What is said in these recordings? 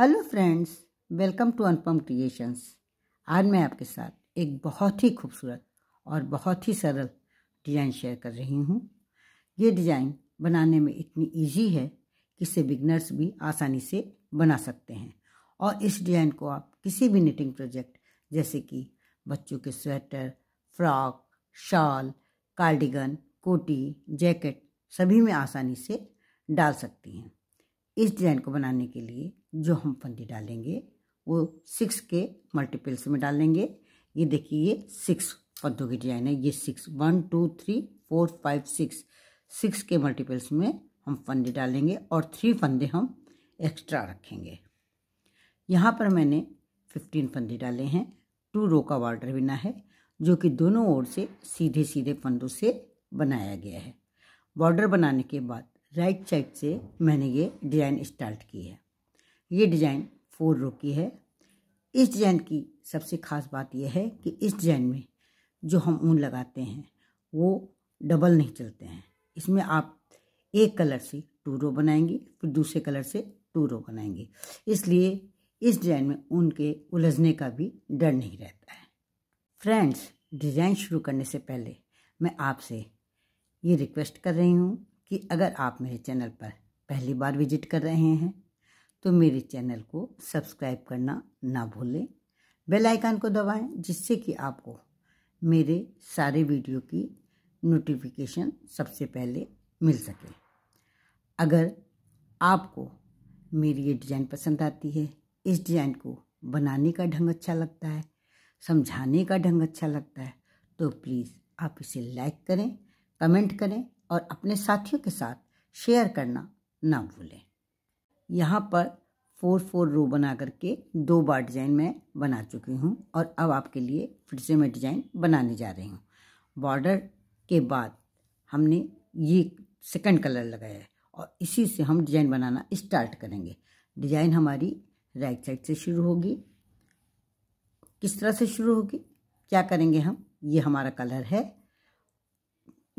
hello friends welcome to Anupam creations आज मैं आपके साथ एक बहुत ही खूबसूरत और बहुत ही सरल डिज़ाइन शेयर कर रही हूँ ये डिज़ाइन बनाने में इतनी इजी है कि इसे बिगनर्स भी आसानी से बना सकते हैं और इस डिज़ाइन को आप किसी भी निटिंग प्रोजेक्ट जैसे कि बच्चों के स्वेटर फ्रॉक शॉल कार्डिगन कोटी जैकेट सभी में आसानी से डाल सकती हैं इस डिज़ाइन को बनाने के लिए जो हम फंदी डालेंगे वो सिक्स के मल्टीपल्स में डालेंगे ये देखिए ये सिक्स फंदों की डिजाइन है ये six one two three four five six six के मल्टीपल्स में हम फंदे डालेंगे और थ्री फंदे हम एक्स्ट्रा रखेंगे यहाँ पर मैंने फिफ्टीन फंदे डाले हैं टू रो का बॉर्डर बिना है जो कि दोनों ओर से सीधे सीधे फंदों से बनाया गया है बॉर्डर बनाने के बाद राइट साइड से मैंने ये डिज़ाइन स्टार्ट की है ये डिज़ाइन फोर रो की है इस डिज़ाइन की सबसे खास बात यह है कि इस डिज़ाइन में जो हम ऊन लगाते हैं वो डबल नहीं चलते हैं इसमें आप एक कलर से टू रो बनाएंगे फिर दूसरे कलर से टू रो बनाएंगे इसलिए इस डिज़ाइन में ऊन के उलझने का भी डर नहीं रहता है फ्रेंड्स डिज़ाइन शुरू करने से पहले मैं आपसे ये रिक्वेस्ट कर रही हूँ कि अगर आप मेरे चैनल पर पहली बार विजिट कर रहे हैं तो मेरे चैनल को सब्सक्राइब करना ना भूलें बेल आइकन को दबाएं जिससे कि आपको मेरे सारे वीडियो की नोटिफिकेशन सबसे पहले मिल सके अगर आपको मेरी ये डिज़ाइन पसंद आती है इस डिज़ाइन को बनाने का ढंग अच्छा लगता है समझाने का ढंग अच्छा लगता है तो प्लीज़ आप इसे लाइक करें कमेंट करें और अपने साथियों के साथ शेयर करना ना भूलें यहाँ पर फोर फोर रो बना करके दो बार डिज़ाइन मैं बना चुकी हूँ और अब आपके लिए फिर से मैं डिज़ाइन बनाने जा रही हूँ बॉर्डर के बाद हमने ये सेकंड कलर लगाया है और इसी से हम डिज़ाइन बनाना स्टार्ट करेंगे डिज़ाइन हमारी राइट साइड से शुरू होगी किस तरह से शुरू होगी क्या करेंगे हम ये हमारा कलर है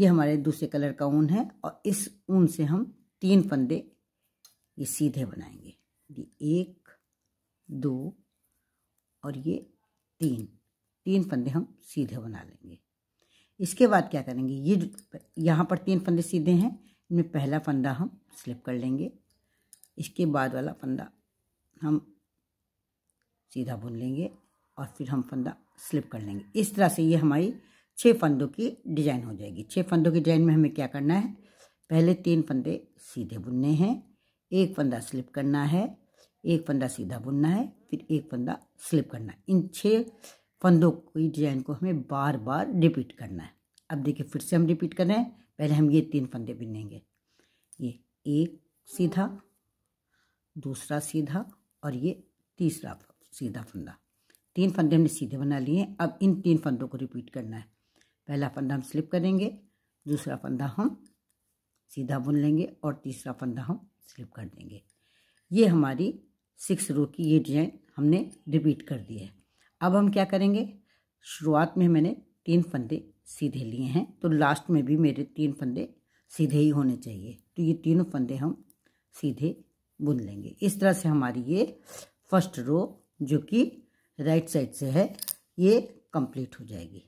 ये हमारे दूसरे कलर का ऊन है और इस ऊन से हम तीन फंदे ये सीधे बनाएंगे ये एक दो और ये तीन तीन फंदे हम सीधे बना लेंगे इसके बाद क्या करेंगे ये यहाँ पर तीन फंदे सीधे हैं इनमें पहला फंदा हम स्लिप कर लेंगे इसके बाद वाला फंदा हम सीधा बुन लेंगे और फिर हम फंदा स्लिप कर लेंगे इस तरह से ये हमारी छः फंदों की डिजाइन हो जाएगी छः फंदों की डिजाइन में हमें क्या करना है पहले तीन फंदे सीधे बुनने हैं एक फंदा स्लिप करना है एक फंदा सीधा बुनना है फिर एक फंदा स्लिप करना है इन छः फंदों की डिजाइन को हमें बार बार रिपीट करना है अब देखिए फिर से हम रिपीट कर रहे हैं पहले हम ये तीन फंदे बुनेंगे ये एक सीधा दूसरा सीधा और ये तीसरा सीधा फंदा तीन फंदे हमने सीधे बना लिए हैं अब इन तीन फंदों को रिपीट करना है पहला फंदा हम स्लिप करेंगे दूसरा फंदा हम सीधा बुन लेंगे और तीसरा फंदा हम स्लिप कर देंगे ये हमारी सिक्स रो की ये डिजाइन हमने रिपीट कर दी है अब हम क्या करेंगे शुरुआत में मैंने तीन फंदे सीधे लिए हैं तो लास्ट में भी मेरे तीन फंदे सीधे ही होने चाहिए तो ये तीनों फंदे हम सीधे बुन लेंगे इस तरह से हमारी ये फर्स्ट रो जो कि राइट साइड से है ये कंप्लीट हो जाएगी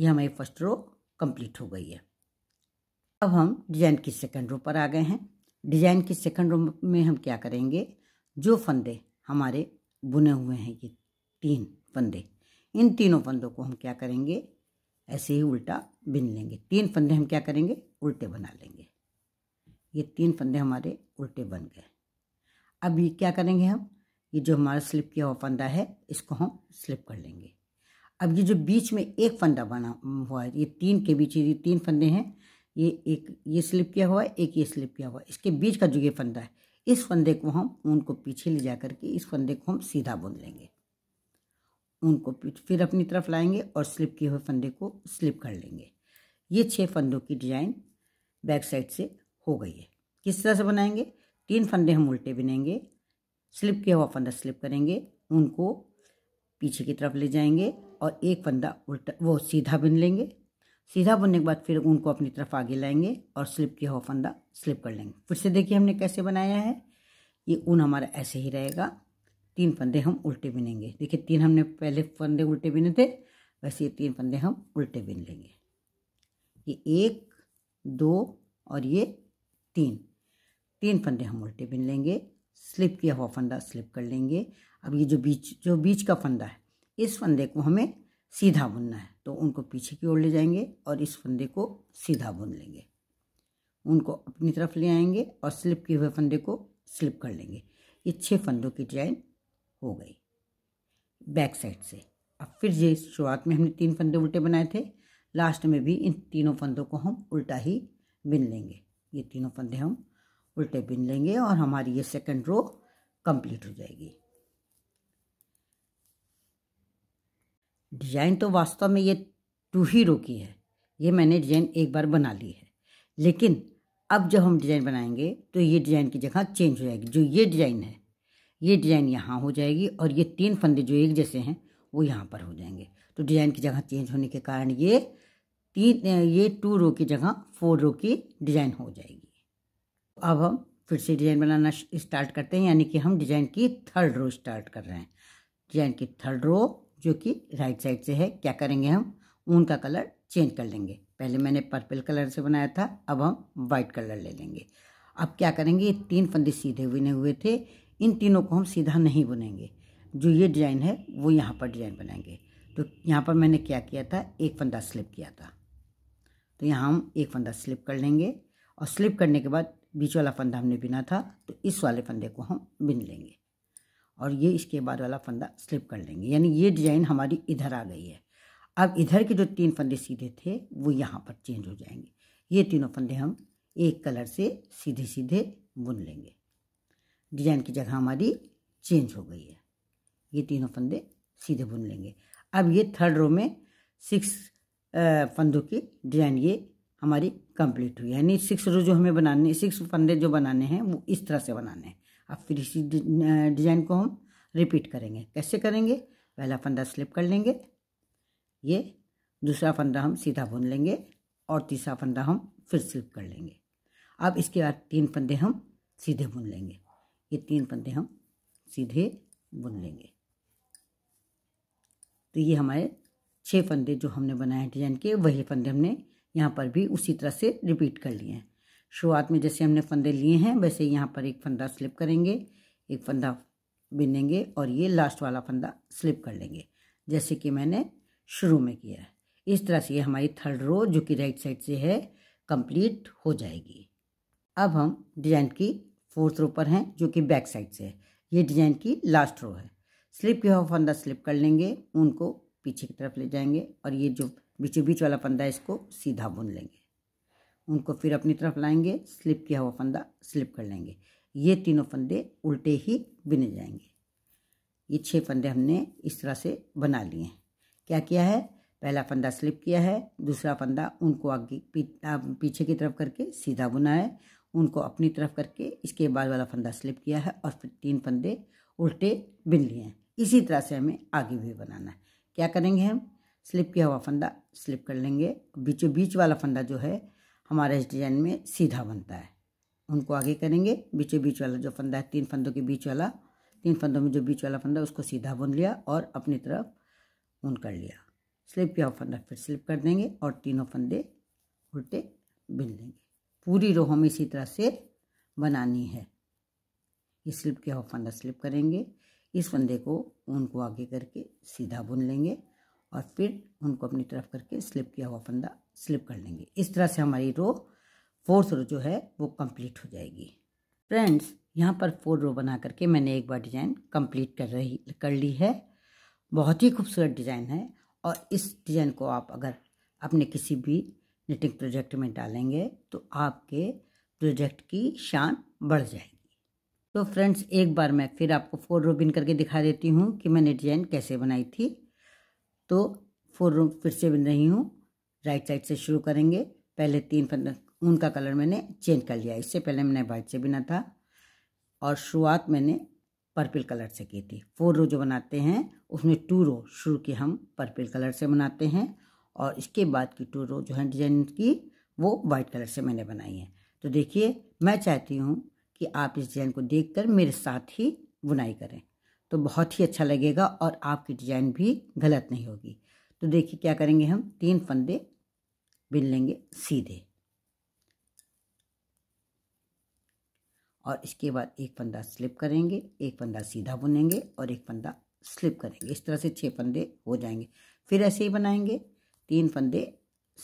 ये हमारी फर्स्ट रो कंप्लीट हो गई है अब हम डिजाइन की सेकंड रो पर आ गए हैं डिजाइन की सेकंड रो में हम क्या करेंगे जो फंदे हमारे बुने हुए हैं ये तीन फंदे इन तीनों फंदों को हम क्या करेंगे ऐसे ही उल्टा बिन लेंगे तीन फंदे हम क्या करेंगे उल्टे बना लेंगे ये तीन फंदे हमारे उल्टे बन गए अब ये क्या करेंगे हम ये जो हमारा स्लिप किया हुआ फंदा है इसको हम स्लिप कर लेंगे अब ये जो बीच में एक फंदा बना हुआ है ये तीन के बीच ये तीन फंदे हैं ये एक ये स्लिप किया हुआ है एक ये स्लिप किया हुआ है इसके बीच का जो ये फंदा है इस फंदे को हम ऊन को पीछे ले जा करके इस फंदे को हम सीधा बुन लेंगे ऊन को फिर अपनी तरफ लाएंगे और स्लिप किए हुए फंदे को स्लिप कर लेंगे ये छः फंदों की डिजाइन बैक साइड से हो गई है किस तरह से बनाएंगे तीन फंदे हम उल्टे बिनेंगे स्लिप किया हुआ फंदा स्लिप करेंगे उनको पीछे की तरफ ले जाएंगे और एक फंदा उल्टा वो सीधा बिन लेंगे सीधा बुनने के बाद फिर ऊन को अपनी तरफ आगे लाएंगे और स्लिप किया हुआ फंदा स्लिप कर लेंगे फिर से देखिए हमने कैसे बनाया है ये ऊन हमारा ऐसे ही रहेगा तीन फंदे हम उल्टे बिनेंगे देखिए तीन हमने पहले फंदे उल्टे बिने थे वैसे ये तीन फंदे हम उल्टे बिन लेंगे ये एक दो और ये तीन तीन फंदे हम उल्टे बिन लेंगे स्लिप किया हुआ फंदा स्लिप कर लेंगे अब ये जो बीच जो बीच का फंदा है इस फंदे को हमें सीधा बुनना है तो उनको पीछे की ओर ले जाएंगे और इस फंदे को सीधा बुन लेंगे उनको अपनी तरफ ले आएंगे और स्लिप किए हुए फंदे को स्लिप कर लेंगे ये छः फंदों की डिजाइन हो गई बैक साइड से अब फिर ये शुरुआत में हमने तीन फंदे उल्टे बनाए थे लास्ट में भी इन तीनों फंदों को हम उल्टा ही बिन लेंगे ये तीनों फंदे हम उल्टे बिन लेंगे और हमारी ये सेकंड रो कंप्लीट हो जाएगी डिजाइन तो वास्तव में ये टू ही रो की है ये मैंने डिजाइन एक बार बना ली है लेकिन अब जब हम डिज़ाइन बनाएंगे तो ये डिज़ाइन की जगह चेंज हो जाएगी जो ये डिज़ाइन है ये डिज़ाइन यहाँ हो जाएगी और ये तीन फंदे जो एक जैसे हैं वो यहाँ पर हो जाएंगे तो डिज़ाइन की जगह चेंज होने के कारण ये तीन ये टू रो की जगह फोर रो की डिज़ाइन हो जाएगी अब हम फिर से डिज़ाइन बनाना स्टार्ट करते हैं यानी कि हम डिज़ाइन की थर्ड रो स्टार्ट कर रहे हैं डिज़ाइन की थर्ड रो जो कि राइट साइड से है क्या करेंगे हम ऊन का कलर चेंज कर लेंगे पहले मैंने पर्पल कलर से बनाया था अब हम वाइट कलर ले लेंगे अब क्या करेंगे ये तीन फंदे सीधे बुने हुए थे इन तीनों को हम सीधा नहीं बुनेंगे जो ये डिज़ाइन है वो यहाँ पर डिज़ाइन बनाएंगे तो यहाँ पर मैंने क्या किया था एक फंदा स्लिप किया था तो यहाँ हम एक फंदा स्लिप कर लेंगे और स्लिप करने के बाद बीच वाला फंदा हमने बिना था तो इस वाले फंदे को हम बिन लेंगे और ये इसके बाद वाला फंदा स्लिप कर लेंगे यानी ये डिज़ाइन हमारी इधर आ गई है अब इधर के जो तीन फंदे सीधे थे वो यहाँ पर चेंज हो जाएंगे ये तीनों फंदे हम एक कलर से सीधे सीधे बुन लेंगे डिजाइन की जगह हमारी चेंज हो गई है ये तीनों फंदे सीधे बुन लेंगे अब ये थर्ड रो में सिक्स फंदों की डिजाइन ये हमारी कंप्लीट हुई यानी सिक्स रो जो हमें बनाने सिक्स फंदे जो बनाने हैं वो इस तरह से बनाने हैं अब फिर इसी डिजाइन को हम रिपीट करेंगे कैसे करेंगे पहला फंदा स्लिप कर लेंगे ये दूसरा फंदा हम सीधा बुन लेंगे और तीसरा फंदा हम फिर स्लिप कर लेंगे अब इसके बाद तीन फंदे हम सीधे बुन लेंगे ये तीन फंदे हम सीधे बुन लेंगे तो ये हमारे छः फंदे जो हमने बनाए डिजाइन के वही फंदे हमने यहाँ पर भी उसी तरह से रिपीट कर लिए हैं शुरुआत में जैसे हमने फंदे लिए हैं वैसे यहाँ पर एक फंदा स्लिप करेंगे एक फंदा बिनेंगे और ये लास्ट वाला फंदा स्लिप कर लेंगे जैसे कि मैंने शुरू में किया है इस तरह से ये हमारी थर्ड रो जो कि राइट साइड से है कंप्लीट हो जाएगी अब हम डिजाइन की फोर्थ रो पर हैं जो कि बैक साइड से है ये डिजाइन की लास्ट रो है स्लिप के हुआ फंदा स्लिप कर लेंगे उनको पीछे की तरफ ले जाएंगे और ये जो बीचों बीच वाला फंदा है इसको सीधा बुन लेंगे उनको फिर अपनी तरफ लाएंगे स्लिप किया हुआ फंदा स्लिप कर लेंगे ये तीनों फंदे उल्टे ही बिने जाएंगे ये छः फंदे हमने इस तरह से बना लिए हैं क्या किया है पहला फंदा स्लिप किया है दूसरा फंदा उनको आगे पीछे की तरफ करके सीधा बुना है उनको अपनी तरफ करके इसके बाद वाला फंदा स्लिप किया है और फिर तीन फंदे उल्टे बिन लिए हैं इसी तरह से हमें आगे भी बनाना है क्या करेंगे हम स्लिप किया हुआ फंदा स्लिप कर लेंगे बीचों बीच वाला फंदा जो है हमारा इस डिजाइन में सीधा बनता है उनको आगे करेंगे बीचों बीच वाला जो फंदा है तीन फंदों के बीच वाला तीन फंदों में जो बीच वाला फंदा उसको सीधा बुन लिया और अपनी तरफ उन कर लिया स्लिप किया फंदा फिर स्लिप कर देंगे और तीनों फंदे उल्टे बिन लेंगे पूरी रो हमें इसी तरह से बनानी है ये स्लिप किया हुआ फंदा स्लिप करेंगे इस फंदे को उनको आगे करके सीधा बुन लेंगे और फिर उनको अपनी तरफ करके स्लिप किया हुआ फंदा स्लिप कर लेंगे इस तरह से हमारी रो फोर्थ रो जो है वो कंप्लीट हो जाएगी फ्रेंड्स यहाँ पर फोर रो बना करके मैंने एक बार डिज़ाइन कंप्लीट कर रही कर ली है बहुत ही खूबसूरत डिज़ाइन है और इस डिज़ाइन को आप अगर अपने किसी भी निटिंग प्रोजेक्ट में डालेंगे तो आपके प्रोजेक्ट की शान बढ़ जाएगी तो फ्रेंड्स एक बार मैं फिर आपको फोर रो बिन करके दिखा देती हूँ कि मैंने डिज़ाइन कैसे बनाई थी तो फोर रो फिर से बिन रही हूँ राइट साइड से शुरू करेंगे पहले तीन फंदा ऊन का कलर मैंने चेंज कर लिया इससे पहले मैंने वाइट से बिना था और शुरुआत मैंने पर्पल कलर से की थी फोर रो जो बनाते हैं उसमें टू रो शुरू की हम पर्पल कलर से बनाते हैं और इसके बाद की टू रो जो है डिजाइन की वो वाइट कलर से मैंने बनाई है तो देखिए मैं चाहती हूँ कि आप इस डिज़ाइन को देखकर मेरे साथ ही बुनाई करें तो बहुत ही अच्छा लगेगा और आपकी डिज़ाइन भी गलत नहीं होगी तो देखिए क्या करेंगे हम तीन फंदे बिन लेंगे सीधे और इसके बाद एक फंदा स्लिप करेंगे एक फंदा सीधा बुनेंगे और एक फंदा स्लिप करेंगे इस तरह से छः फंदे हो जाएंगे फिर ऐसे ही बनाएंगे तीन फंदे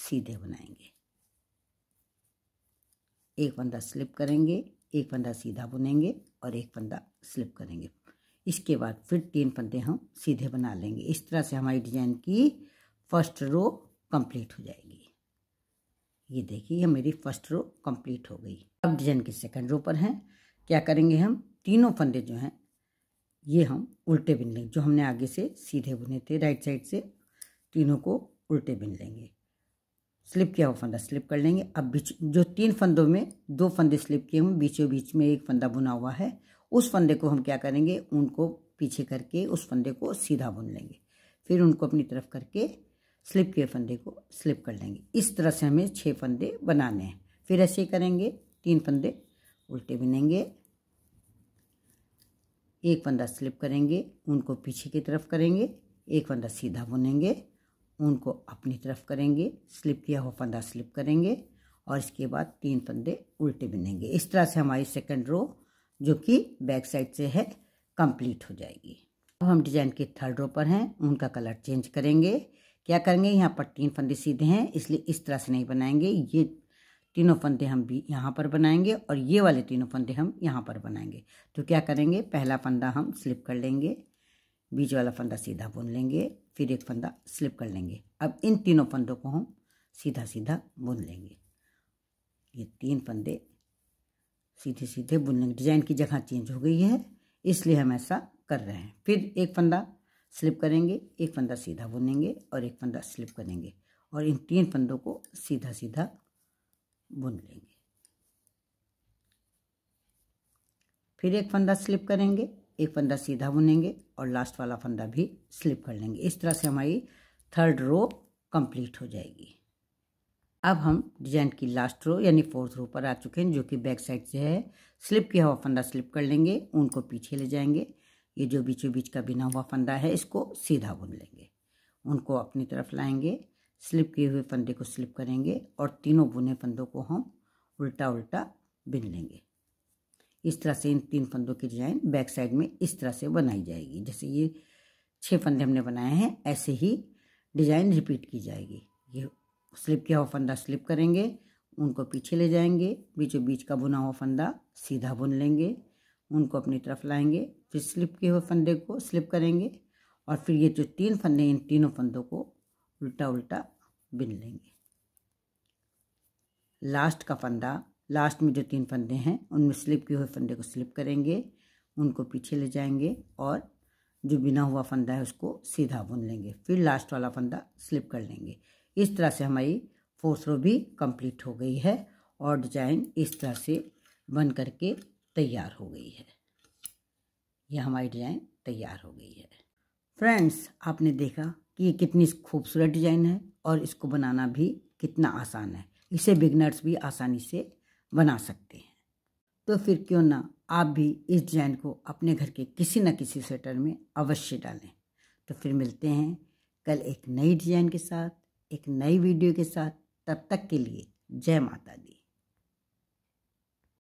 सीधे बनाएंगे एक फंदा स्लिप करेंगे एक फंदा सीधा बुनेंगे और एक फंदा स्लिप करेंगे इसके बाद फिर तीन पंदे हम सीधे बना लेंगे इस तरह से हमारी डिजाइन की फर्स्ट रो कंप्लीट हो जाएगी ये देखिए ये मेरी फर्स्ट रो कंप्लीट हो गई अब डिजाइन की सेकंड रो पर हैं क्या करेंगे हम तीनों फंदे जो हैं ये हम उल्टे बिन लेंगे जो हमने आगे से सीधे बुने थे राइट साइड से तीनों को उल्टे बिन लेंगे स्लिप किया हुआ फंदा स्लिप कर लेंगे अब बीच जो तीन फंदों में दो फंदे स्लिप किए हुए बीचों बीच में एक फंदा बुना हुआ है उस फंदे को हम क्या करेंगे उनको पीछे करके उस फंदे को सीधा बुन लेंगे फिर उनको अपनी तरफ करके स्लिप के फंदे को स्लिप कर लेंगे इस तरह से हमें छः फंदे बनाने हैं फिर ऐसे ही करेंगे तीन फंदे उल्टे बुनेंगे एक फंदा स्लिप करेंगे उनको पीछे की तरफ करेंगे एक फंदा सीधा बुनेंगे उनको अपनी तरफ करेंगे स्लिप किया हुआ फंदा स्लिप करेंगे और इसके बाद तीन फंदे उल्टे बुनेंगे इस तरह से हमारी सेकंड रो जो कि बैक साइड से है कंप्लीट हो जाएगी अब हम डिजाइन के थर्ड रो पर हैं उनका कलर चेंज करेंगे क्या करेंगे यहाँ पर तीन फंदे सीधे हैं इसलिए इस तरह से नहीं बनाएंगे ये तीनों फंदे हम भी यहाँ पर बनाएंगे और ये वाले तीनों फंदे हम यहाँ पर बनाएंगे तो क्या करेंगे पहला फंदा हम स्लिप कर लेंगे बीच वाला फंदा सीधा बुन लेंगे फिर एक फंदा स्लिप कर लेंगे अब इन तीनों फंदों को हम सीधा सीधा बुन लेंगे ये तीन फंदे सीधे सीधे बुन लेंगे डिज़ाइन की जगह चेंज हो गई है इसलिए हम ऐसा कर रहे हैं फिर एक फंदा स्लिप करेंगे एक फंदा सीधा बुनेंगे और एक फंदा स्लिप करेंगे और इन तीन फंदों को सीधा सीधा बुन लेंगे फिर एक फंदा स्लिप करेंगे एक फंदा सीधा बुनेंगे और लास्ट वाला फंदा भी स्लिप कर लेंगे इस तरह से हमारी थर्ड रो कंप्लीट हो जाएगी अब हम डिजाइन की लास्ट रो यानी फोर्थ रो पर आ चुके हैं जो कि बैक साइड से है स्लिप किया हुआ फंदा स्लिप कर लेंगे ऊन को पीछे ले जाएंगे ये जो बीचों बीच का बिना हुआ फंदा है इसको सीधा बुन लेंगे उनको अपनी तरफ लाएंगे स्लिप किए हुए फंदे को स्लिप करेंगे और तीनों बुने फंदों को हम उल्टा उल्टा बिन लेंगे इस तरह से इन तीन फंदों की डिजाइन बैक साइड में इस तरह से बनाई जाएगी जैसे ये छः फंदे हमने बनाए हैं ऐसे ही डिजाइन रिपीट की जाएगी ये स्लिप किया हुआ फंदा स्लिप करेंगे उनको पीछे ले जाएंगे बीचों बीच का बुना हुआ फंदा सीधा बुन लेंगे उनको अपनी तरफ लाएंगे फिर स्लिप किए हुए फंदे को स्लिप करेंगे और फिर ये जो तीन फंदे इन तीनों फंदों को उल्टा उल्टा बिन लेंगे लास्ट का फंदा लास्ट में जो तीन फंदे हैं उनमें स्लिप किए हुए फंदे को स्लिप करेंगे उनको पीछे ले जाएंगे और जो बिना हुआ फंदा है उसको सीधा बुन लेंगे फिर लास्ट वाला फंदा स्लिप कर लेंगे इस तरह से हमारी फोर्थ रो भी कंप्लीट हो गई है और डिजाइन इस तरह से बन करके तैयार हो गई है यह हमारी डिजाइन तैयार हो गई है फ्रेंड्स आपने देखा कि ये कितनी खूबसूरत डिजाइन है और इसको बनाना भी कितना आसान है इसे बिगनर्स भी आसानी से बना सकते हैं तो फिर क्यों ना आप भी इस डिज़ाइन को अपने घर के किसी न किसी स्वेटर में अवश्य डालें तो फिर मिलते हैं कल एक नई डिज़ाइन के साथ एक नई वीडियो के साथ तब तक के लिए जय माता दी